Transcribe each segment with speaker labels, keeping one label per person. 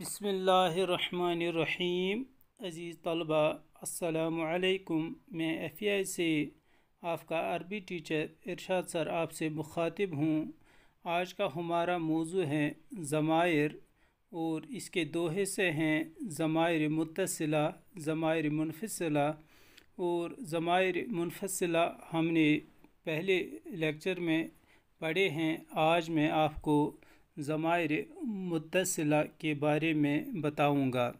Speaker 1: बिसमीम अज़ीज़ तलबा अलकुम मैं एफ़ आई से आपका अरबी टीचर इरशाद सर आपसे मुखातिब हूँ आज का हमारा मौजू है ज़मायर और इसके दो हिस्से हैं ज़मायर मुतसिला ज़मायर मुनफसला और ज़मायर मुनफसला हमने पहले लेक्चर में पढ़े हैं आज मैं आपको ज़मायर मुतसिला के बारे में बताऊँगा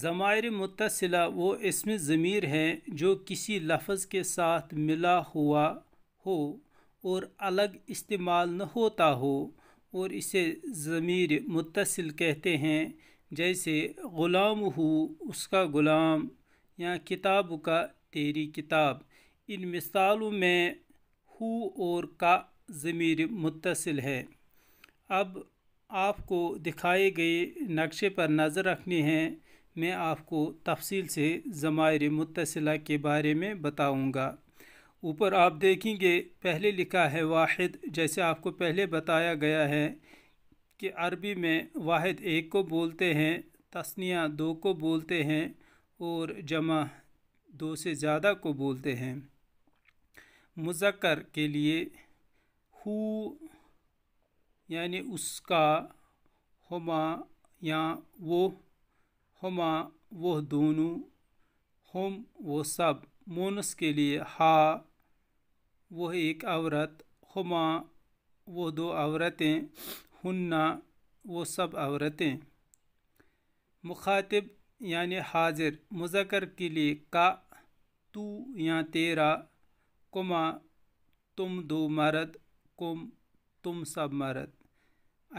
Speaker 1: ज़मायर मुतसिला वो इसम ज़मीर हैं जो किसी लफ्ज़ के साथ मिला हुआ हो और अलग इस्तेमाल न होता हो और इसे ज़मीर मुतसिल कहते हैं जैसे ग़ुलाम हो उसका ग़ुलाम या किताब का तेरी किताब इन मिसालों में हु और का ज़मीर मुतसिल है अब आपको दिखाए गए नक्शे पर नज़र रखनी है मैं आपको तफसील से ज़मायर मुतसिला के बारे में बताऊँगा ऊपर आप देखेंगे पहले लिखा है वाहिद जैसे आपको पहले बताया गया है कि अरबी में वाहिद एक को बोलते हैं तस्निया दो को बोलते हैं और जमा दो से ज़्यादा को बोलते हैं मुजक्र के लिए हु यानी उसका हम या वो हम वह दोनों हम वो सब मोनस के लिए हा वो एक औरत हम वो दो औरतें हन्ना वो सब औरतें मुखातिब यानि हाजिर मुजकर के लिए का तू या तेरा कुमा तुम दो मर्द कुम तुम सब मरद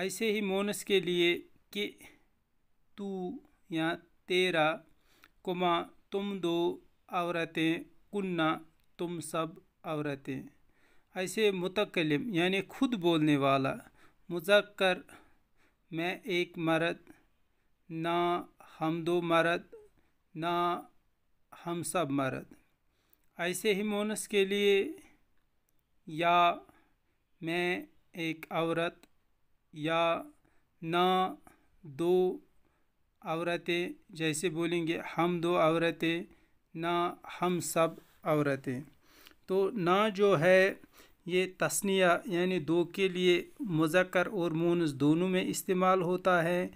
Speaker 1: ऐसे ही मोनस के लिए कि तू या तेरा कुमा तुम दो औरतें कुन्ना तुम सब औरतें ऐसे मुतकलम यानी खुद बोलने वाला मुजक्कर मैं एक मर्द ना हम दो मर्द ना हम सब मर्द ऐसे ही मोनस के लिए या मैं एक औरत या ना दो औरतें जैसे बोलेंगे हम दो औरतें ना हम सब औरतें तो ना जो है ये तस्निया यानी दो के लिए मुजक्र और मोनस दोनों में इस्तेमाल होता है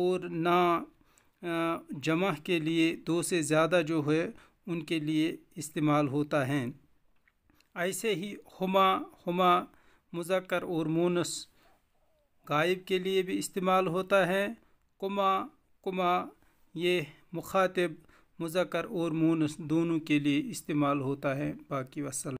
Speaker 1: और ना जमा के लिए दो से ज़्यादा जो है उनके लिए इस्तेमाल होता है ऐसे ही हुमा हुमा मुजक्र और मोनस गायब के लिए भी इस्तेमाल होता है कुमा कुमा ये मुखातिब मुजक्र और मोनस दोनों के लिए इस्तेमाल होता है बाकी वसल